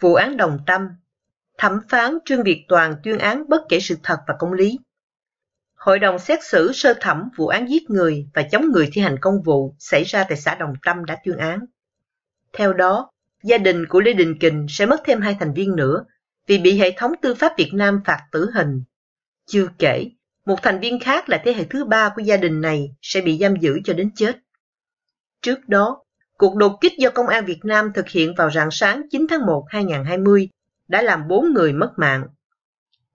vụ án đồng tâm, thẩm phán Trương Việt Toàn tuyên án bất kể sự thật và công lý. Hội đồng xét xử sơ thẩm vụ án giết người và chống người thi hành công vụ xảy ra tại xã Đồng Tâm đã tuyên án. Theo đó, gia đình của Lê Đình Kình sẽ mất thêm hai thành viên nữa vì bị hệ thống tư pháp Việt Nam phạt tử hình. Chưa kể, một thành viên khác là thế hệ thứ ba của gia đình này sẽ bị giam giữ cho đến chết. Trước đó, Cuộc đột kích do Công an Việt Nam thực hiện vào rạng sáng 9 tháng 1 2020 đã làm 4 người mất mạng.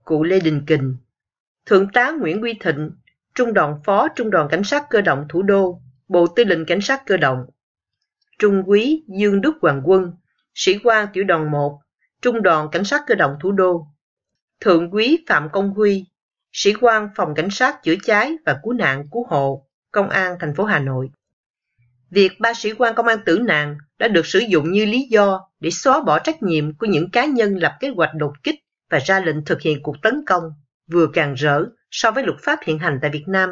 Cụ Lê Đình Kình, Thượng tá Nguyễn Quy Thịnh, Trung đoàn Phó Trung đoàn Cảnh sát Cơ động Thủ đô, Bộ Tư lệnh Cảnh sát Cơ động, Trung úy Dương Đức Hoàng Quân, Sĩ quan Tiểu đoàn 1, Trung đoàn Cảnh sát Cơ động Thủ đô, Thượng úy Phạm Công Huy, Sĩ quan Phòng Cảnh sát Chữa cháy và Cứu nạn Cứu hộ, Công an thành phố Hà Nội. Việc ba sĩ quan công an tử nạn đã được sử dụng như lý do để xóa bỏ trách nhiệm của những cá nhân lập kế hoạch đột kích và ra lệnh thực hiện cuộc tấn công, vừa càng rỡ so với luật pháp hiện hành tại Việt Nam,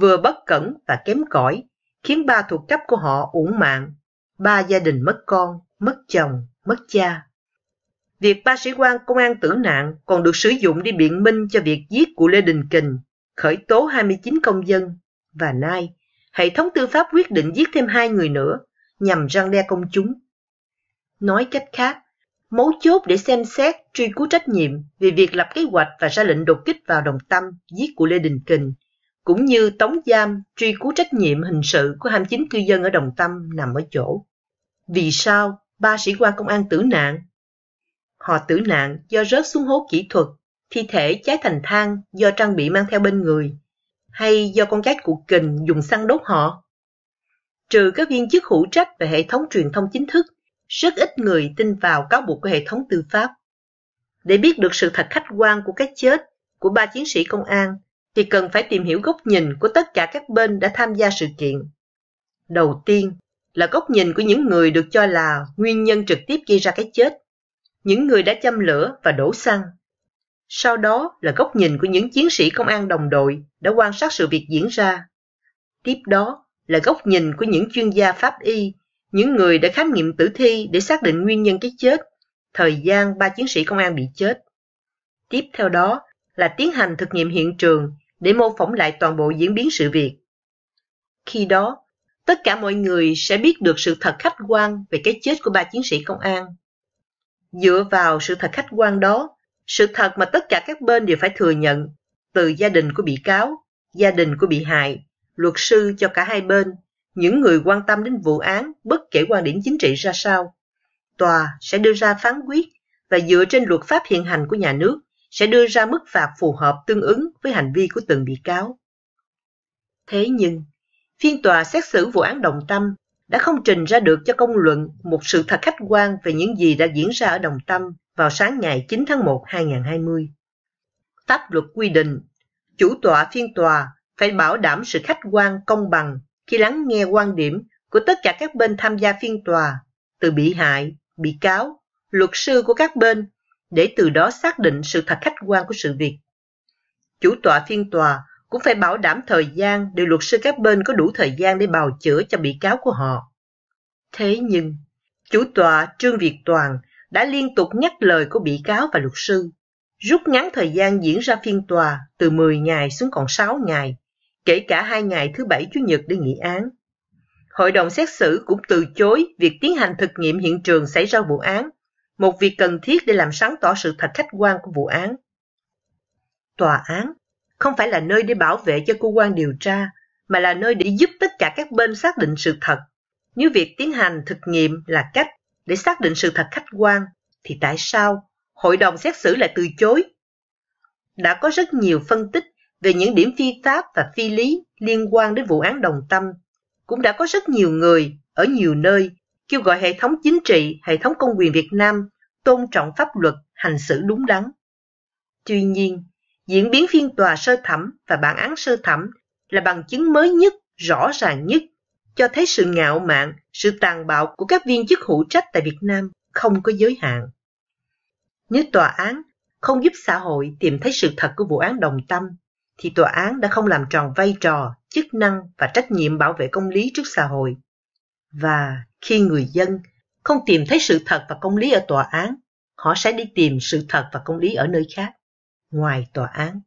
vừa bất cẩn và kém cỏi, khiến ba thuộc cấp của họ uổng mạng, ba gia đình mất con, mất chồng, mất cha. Việc ba sĩ quan công an tử nạn còn được sử dụng đi biện minh cho việc giết của Lê Đình Kình, khởi tố 29 công dân và nay hệ thống tư pháp quyết định giết thêm hai người nữa nhằm răng đe công chúng. Nói cách khác, mấu chốt để xem xét truy cứu trách nhiệm về việc lập kế hoạch và ra lệnh đột kích vào đồng tâm giết của Lê Đình Kình, cũng như tống giam truy cứu trách nhiệm hình sự của hai chính cư dân ở đồng tâm nằm ở chỗ. Vì sao ba sĩ quan công an tử nạn? Họ tử nạn do rớt xuống hố kỹ thuật, thi thể cháy thành thang do trang bị mang theo bên người, hay do con cái của Kình dùng xăng đốt họ. Trừ các viên chức hữu trách về hệ thống truyền thông chính thức, rất ít người tin vào cáo buộc của hệ thống tư pháp. Để biết được sự thật khách quan của cái chết của ba chiến sĩ công an, thì cần phải tìm hiểu góc nhìn của tất cả các bên đã tham gia sự kiện. Đầu tiên là góc nhìn của những người được cho là nguyên nhân trực tiếp gây ra cái chết, những người đã châm lửa và đổ xăng, sau đó là góc nhìn của những chiến sĩ công an đồng đội đã quan sát sự việc diễn ra. Tiếp đó là góc nhìn của những chuyên gia pháp y, những người đã khám nghiệm tử thi để xác định nguyên nhân cái chết, thời gian ba chiến sĩ công an bị chết. Tiếp theo đó là tiến hành thực nghiệm hiện trường để mô phỏng lại toàn bộ diễn biến sự việc. Khi đó, tất cả mọi người sẽ biết được sự thật khách quan về cái chết của ba chiến sĩ công an. Dựa vào sự thật khách quan đó, sự thật mà tất cả các bên đều phải thừa nhận, từ gia đình của bị cáo, gia đình của bị hại, luật sư cho cả hai bên, những người quan tâm đến vụ án bất kể quan điểm chính trị ra sao. Tòa sẽ đưa ra phán quyết và dựa trên luật pháp hiện hành của nhà nước sẽ đưa ra mức phạt phù hợp tương ứng với hành vi của từng bị cáo. Thế nhưng, phiên tòa xét xử vụ án Đồng Tâm đã không trình ra được cho công luận một sự thật khách quan về những gì đã diễn ra ở Đồng Tâm vào sáng ngày 9 tháng 1 2020. Pháp luật quy định, chủ tọa phiên tòa phải bảo đảm sự khách quan công bằng khi lắng nghe quan điểm của tất cả các bên tham gia phiên tòa, từ bị hại, bị cáo, luật sư của các bên, để từ đó xác định sự thật khách quan của sự việc. Chủ tọa phiên tòa cũng phải bảo đảm thời gian để luật sư các bên có đủ thời gian để bào chữa cho bị cáo của họ. Thế nhưng, chủ tọa Trương Việt Toàn đã liên tục nhắc lời của bị cáo và luật sư, rút ngắn thời gian diễn ra phiên tòa từ 10 ngày xuống còn 6 ngày, kể cả hai ngày thứ Bảy Chủ nhật để nghị án. Hội đồng xét xử cũng từ chối việc tiến hành thực nghiệm hiện trường xảy ra vụ án, một việc cần thiết để làm sáng tỏ sự thật khách quan của vụ án. Tòa án không phải là nơi để bảo vệ cho cơ quan điều tra, mà là nơi để giúp tất cả các bên xác định sự thật. Nếu việc tiến hành thực nghiệm là cách để xác định sự thật khách quan thì tại sao hội đồng xét xử lại từ chối? Đã có rất nhiều phân tích về những điểm phi pháp và phi lý liên quan đến vụ án đồng tâm. Cũng đã có rất nhiều người ở nhiều nơi kêu gọi hệ thống chính trị, hệ thống công quyền Việt Nam tôn trọng pháp luật, hành xử đúng đắn. Tuy nhiên, diễn biến phiên tòa sơ thẩm và bản án sơ thẩm là bằng chứng mới nhất, rõ ràng nhất cho thấy sự ngạo mạn, sự tàn bạo của các viên chức hữu trách tại Việt Nam không có giới hạn. Nếu tòa án không giúp xã hội tìm thấy sự thật của vụ án đồng tâm, thì tòa án đã không làm tròn vai trò, chức năng và trách nhiệm bảo vệ công lý trước xã hội. Và khi người dân không tìm thấy sự thật và công lý ở tòa án, họ sẽ đi tìm sự thật và công lý ở nơi khác, ngoài tòa án.